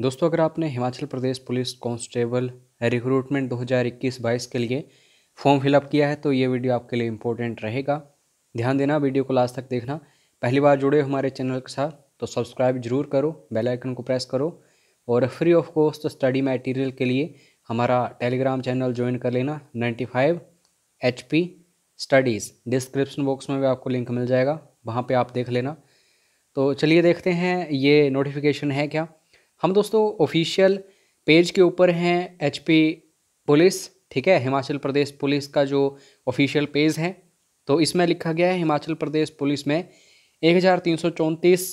दोस्तों अगर आपने Himachal Pradesh police constable recruitment 2021-22 के लिए फॉर्म फिलअप किया है तो ये वीडियो आपके लिए इम्पोर्टेंट रहेगा ध्यान देना वीडियो को लास्ट तक देखना पहली बार जुड़े हमारे चैनल के साथ तो सब्सक्राइब जरूर करो बेल आइकन को प्रेस करो और free of cost study material के लिए हमारा टेलीग्राम चैनल ज्वाइन कर लेना ninety five H P studies description box में भी आपको लिंक मिल जाएगा वहाँ पर आप देख लेना तो चलिए देखते हैं ये नोटिफिकेशन है क्या हम दोस्तों ऑफिशियल पेज के ऊपर हैं एच पुलिस ठीक है हिमाचल प्रदेश पुलिस का जो ऑफिशियल पेज है तो इसमें लिखा गया है हिमाचल प्रदेश पुलिस में एक हज़ार तीन सौ चौंतीस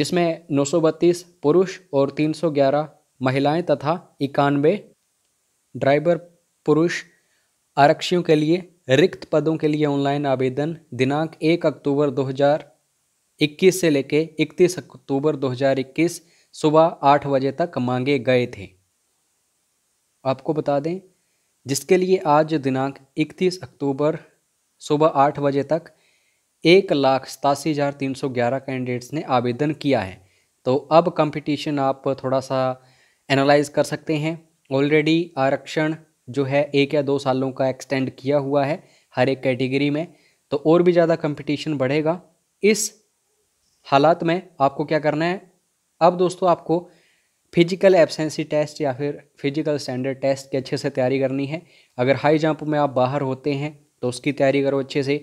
जिसमें नौ सौ बत्तीस पुरुष और तीन सौ ग्यारह महिलाएँ तथा इक्यानवे ड्राइवर पुरुष आरक्षियों के लिए रिक्त पदों के लिए ऑनलाइन आवेदन दिनांक एक अक्टूबर दो हज़ार इक्कीस से लेकर इकतीस अक्टूबर दो हज़ार इक्कीस सुबह आठ बजे तक मांगे गए थे आपको बता दें जिसके लिए आज दिनांक 31 अक्टूबर सुबह आठ बजे तक एक लाख सतासी हज़ार तीन सौ ग्यारह कैंडिडेट्स ने आवेदन किया है तो अब कंपटीशन आप थोड़ा सा एनालाइज कर सकते हैं ऑलरेडी आरक्षण जो है एक या दो सालों का एक्सटेंड किया हुआ है हर एक कैटेगरी में तो और भी ज़्यादा कंपटीशन बढ़ेगा इस हालात में आपको क्या करना है अब दोस्तों आपको फिजिकल एबसेंसी टेस्ट या फिर फिजिकल स्टैंडर्ड टेस्ट की अच्छे से तैयारी करनी है अगर हाई जंप में आप बाहर होते हैं तो उसकी तैयारी करो अच्छे से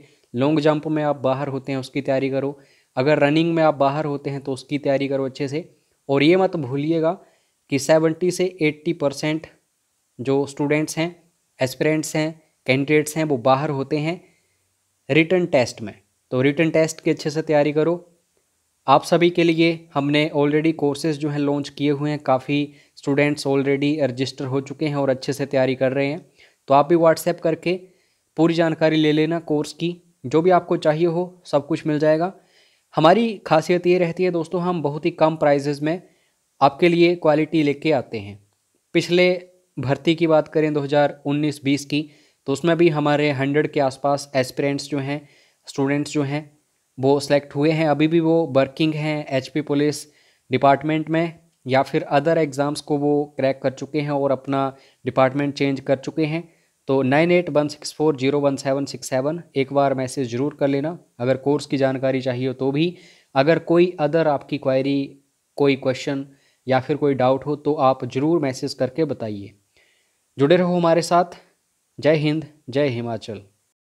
लॉन्ग जंप में आप बाहर होते हैं उसकी तैयारी करो अगर रनिंग में आप बाहर होते हैं तो उसकी तैयारी करो अच्छे से और ये मत भूलिएगा कि सेवेंटी से एट्टी परसेंट जो स्टूडेंट्स हैं एस्पिरेंट्स हैं कैंडिडेट्स हैं वो बाहर होते हैं रिटर्न टेस्ट में तो रिटर्न टेस्ट की अच्छे से तैयारी करो आप सभी के लिए हमने ऑलरेडी कोर्सेज जो हैं लॉन्च किए हुए हैं काफ़ी स्टूडेंट्स ऑलरेडी रजिस्टर हो चुके हैं और अच्छे से तैयारी कर रहे हैं तो आप भी व्हाट्सएप करके पूरी जानकारी ले लेना कोर्स की जो भी आपको चाहिए हो सब कुछ मिल जाएगा हमारी खासियत ये रहती है दोस्तों हम बहुत ही कम प्राइजेज़ में आपके लिए क्वालिटी लेके आते हैं पिछले भर्ती की बात करें 2019-20 की तो उसमें भी हमारे 100 के आसपास एस्पिरेंट्स जो हैं स्टूडेंट्स जो हैं वो सेलेक्ट हुए हैं अभी भी वो वर्किंग हैं एचपी पुलिस डिपार्टमेंट में या फिर अदर एग्ज़ाम्स को वो क्रैक कर चुके हैं और अपना डिपार्टमेंट चेंज कर चुके हैं तो nine eight one six four zero one seven six seven एक बार मैसेज ज़रूर कर लेना अगर कोर्स की जानकारी चाहिए हो तो भी अगर कोई अदर आपकी क्वायरी कोई क्वेश्चन या फिर कोई डाउट हो तो आप ज़रूर मैसेज करके बताइए जुड़े रहो हमारे साथ जय हिंद जय हिमाचल